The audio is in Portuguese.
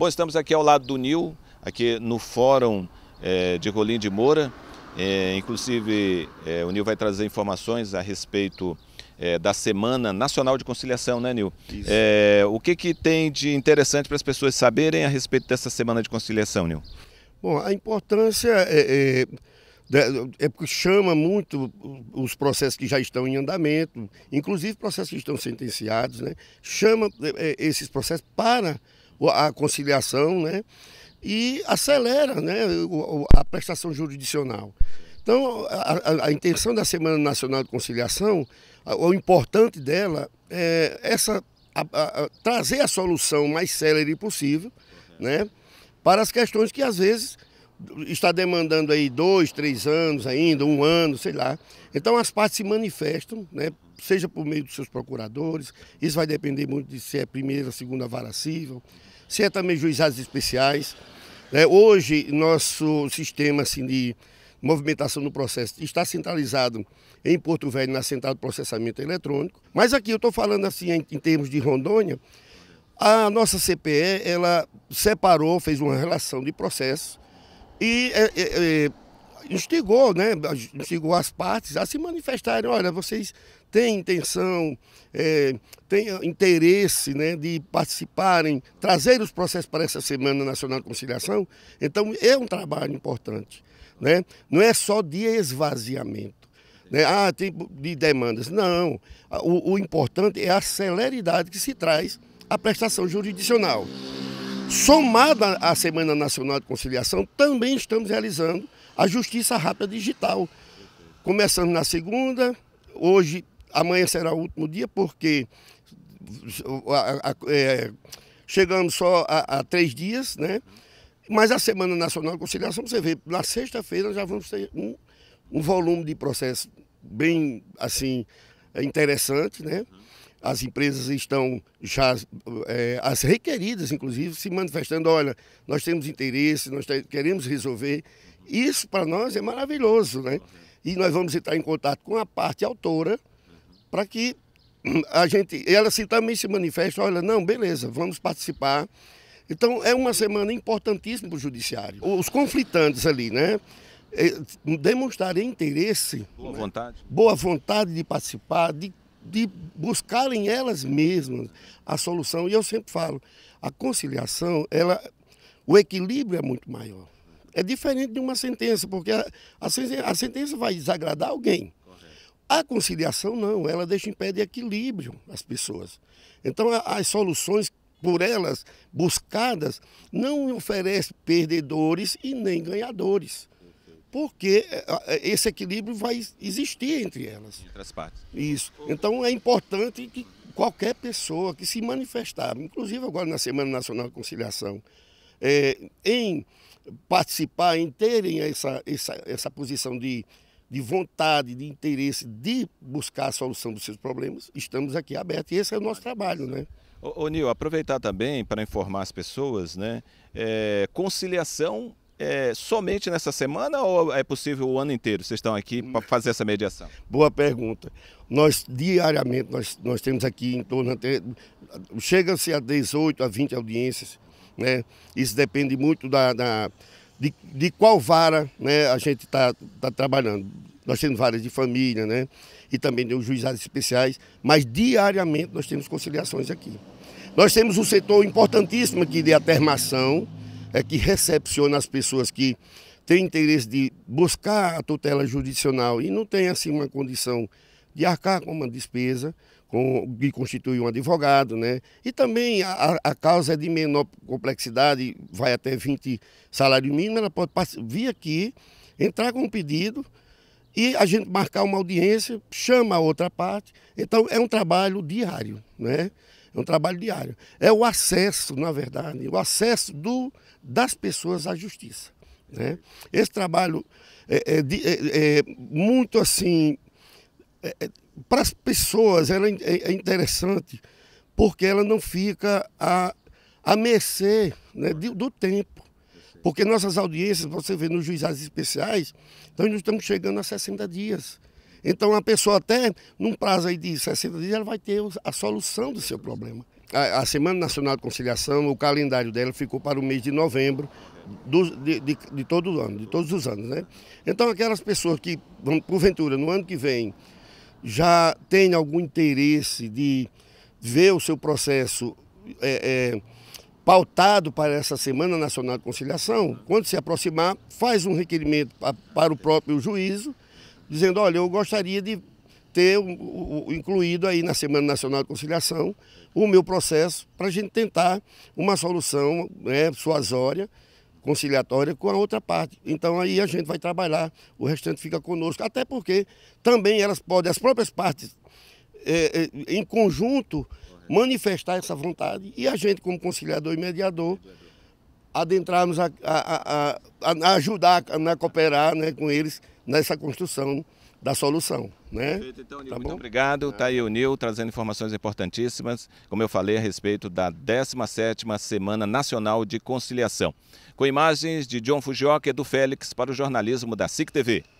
Bom, estamos aqui ao lado do Nil, aqui no Fórum é, de Rolim de Moura. É, inclusive, é, o Nil vai trazer informações a respeito da Semana Nacional de Conciliação, né, Nil? o que, que tem de interessante para as pessoas saberem a respeito dessa Semana de Conciliação, Nil? Bom, a importância é, é, é porque chama muito os processos que já estão em andamento, inclusive processos que estão sentenciados, né? chama é, é, esses processos para a conciliação, né? E acelera né, a prestação jurisdicional. Então, a, a, intenção da Semana Nacional de Conciliação, o importante dela é essa, a, a, trazer a solução mais célere possível né, para as questões que, às vezes, está demandando aí dois, três anos ainda, um ano, sei lá. Então as partes se manifestam, né? seja por meio dos seus procuradores, isso vai depender muito de se é primeira, segunda vara civil, se é também juizados especiais. Né? Hoje, nosso sistema assim, de movimentação do processo está centralizado em Porto Velho, na central de processamento eletrônico. Mas aqui eu estou falando assim em, em termos de Rondônia, a nossa CPE, ela separou, fez uma relação de processos e é, é, é, instigou, né, instigou as partes a se manifestarem, olha, vocês têm intenção, é, têm interesse né, de participarem, trazer os processos para essa Semana Nacional de Conciliação, então é um trabalho importante. Né? Não é só de esvaziamento. Né? Ah, tem tipo de demandas. Não. O, o importante é a celeridade que se traz à prestação jurisdicional. Somada à Semana Nacional de Conciliação, também estamos realizando a Justiça Rápida Digital. Começando na segunda, hoje, amanhã será o último dia, porque é, chegamos só a, a, três dias, né? Mas a Semana Nacional de Conciliação, você vê, na sexta-feira já vamos ter um, um volume de processo bem, assim, interessante, né? as empresas estão já, é, as requeridas, inclusive, se manifestando: olha, nós temos interesse, nós queremos resolver. Isso para nós é maravilhoso, né? E nós vamos entrar em contato com a parte autora para que hum, a gente, ela também se manifesta: olha, não, beleza, vamos participar. Então é uma semana importantíssima para o judiciário. Os conflitantes ali, né? É, demonstrarem interesse, boa né? vontade, boa vontade de participar, de de buscarem elas mesmas a solução. E eu sempre falo, a conciliação, ela, o equilíbrio é muito maior. É diferente de uma sentença, porque a, a sentença vai desagradar alguém. A conciliação não, ela deixa em pé de equilíbrio as pessoas. Então as soluções por elas buscadas não oferecem perdedores e nem ganhadores porque eh, eh, esse equilíbrio vai existir entre elas. Entre as partes. Isso. Então é importante que qualquer pessoa que se manifestar, inclusive agora na Semana Nacional de Conciliação, é, em participar, em terem essa, essa, essa posição de, de vontade, de interesse de buscar a solução dos seus problemas, estamos aqui abertos. E esse é o nosso trabalho, né? Ô, ô Nil, aproveitar também para informar as pessoas, né? É, conciliação é, somente nessa semana ou é possível o ano inteiro? Vocês estão aqui para fazer essa mediação? Boa pergunta. Nós, diariamente, nós, nós temos aqui em torno até. Chega-se a 18 a 20 audiências, né? Isso depende muito da, da de, de, qual vara né, a gente está tá trabalhando. Nós temos varas de família, né? E também temos juizados especiais, mas diariamente nós temos conciliações aqui. Nós temos um setor importantíssimo aqui de atermação, é que recepciona as pessoas que têm interesse de buscar a tutela jurisdicional e não tem assim uma condição de arcar com uma despesa com, que constitui um advogado, né? E também a, a causa é de menor complexidade, vai até 20 salário mínimo, ela pode vir aqui, entrar com um pedido e a gente marcar uma audiência, chama a outra parte. Então é um trabalho diário, né? É um trabalho diário. É o acesso, na verdade, o acesso do, das pessoas à justiça. Né? Esse trabalho é, é, é, é muito assim. É, é, para as pessoas ela é interessante porque ela não fica a, a mercê né, do, do tempo. Porque nossas audiências, você vê nos juizados especiais, então nós estamos chegando a 60 dias. Então, a pessoa até, num prazo aí de 60 dias, ela vai ter a solução do seu problema. A, a Semana Nacional de Conciliação, o calendário dela ficou para o mês de novembro do, de, de, de, todo ano, de todos os anos, né? Então, aquelas pessoas que, porventura, no ano que vem, já têm algum interesse de ver o seu processo é, é, pautado para essa Semana Nacional de Conciliação, quando se aproximar, faz um requerimento para o próprio juízo dizendo, olha, eu gostaria de ter incluído aí na Semana Nacional de Conciliação o meu processo para a gente tentar uma solução né, suasória, conciliatória com a outra parte. Então aí a gente vai trabalhar, o restante fica conosco, até porque também elas podem, as próprias partes é, é, em conjunto, manifestar essa vontade e a gente como conciliador e mediador adentrarmos a, a, a, a ajudar, a, a cooperar né, com eles nessa construção da solução. Né? Perfeito, então, Nil, tá muito bom? obrigado. Está é. aí o Nil trazendo informações importantíssimas, como eu falei, a respeito da 17ª Semana Nacional de Conciliação. Com imagens de John Fujioka e do Félix para o jornalismo da SIC TV.